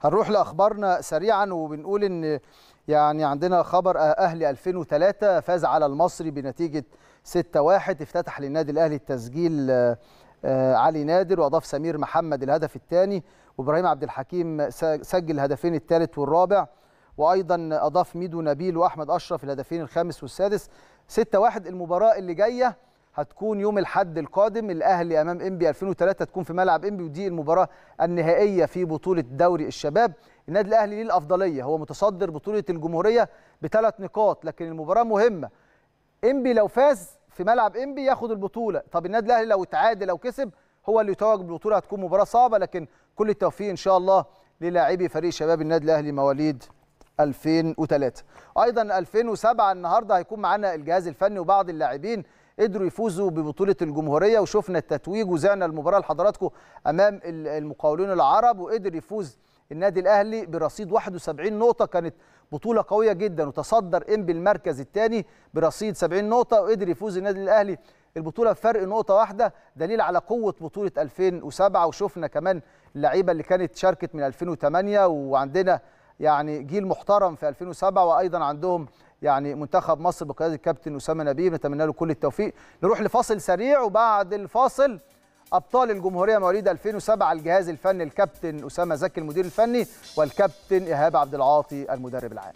هنروح لاخبارنا سريعا وبنقول ان يعني عندنا خبر آه، اهلي 2003 فاز على المصري بنتيجه 6-1 افتتح للنادي الاهلي التسجيل آه، آه، علي نادر واضاف سمير محمد الهدف الثاني وابراهيم عبد الحكيم سجل الهدفين الثالث والرابع وايضا اضاف ميدو نبيل واحمد اشرف الهدفين الخامس والسادس 6-1 المباراه اللي جايه هتكون يوم الاحد القادم الاهلي امام انبي 2003 تكون في ملعب انبي ودي المباراه النهائيه في بطوله دوري الشباب النادي الاهلي ليه الافضليه هو متصدر بطوله الجمهوريه بثلاث نقاط لكن المباراه مهمه انبي لو فاز في ملعب انبي ياخد البطوله طب النادي الاهلي لو اتعادل او كسب هو اللي يتوج بالبطوله هتكون مباراه صعبه لكن كل التوفيق ان شاء الله للاعبي فريق شباب النادي الاهلي مواليد 2003 ايضا 2007 النهارده هيكون معانا الجهاز الفني وبعض اللاعبين قدروا يفوزوا ببطوله الجمهوريه وشفنا التتويج وزعنا المباراه لحضراتكم امام المقاولون العرب وقدر يفوز النادي الاهلي برصيد 71 نقطه كانت بطوله قويه جدا وتصدر ام بالمركز الثاني برصيد 70 نقطه وقدر يفوز النادي الاهلي البطوله بفرق نقطه واحده دليل على قوه بطوله 2007 وشفنا كمان اللعيبه اللي كانت شاركت من 2008 وعندنا يعني جيل محترم في 2007 وايضا عندهم يعني منتخب مصر بقياده الكابتن اسامه نبيه نتمنى له كل التوفيق نروح لفاصل سريع وبعد الفاصل ابطال الجمهوريه مواليد 2007 الجهاز الفني الكابتن اسامه زكي المدير الفني والكابتن ايهاب عبد العاطي المدرب العام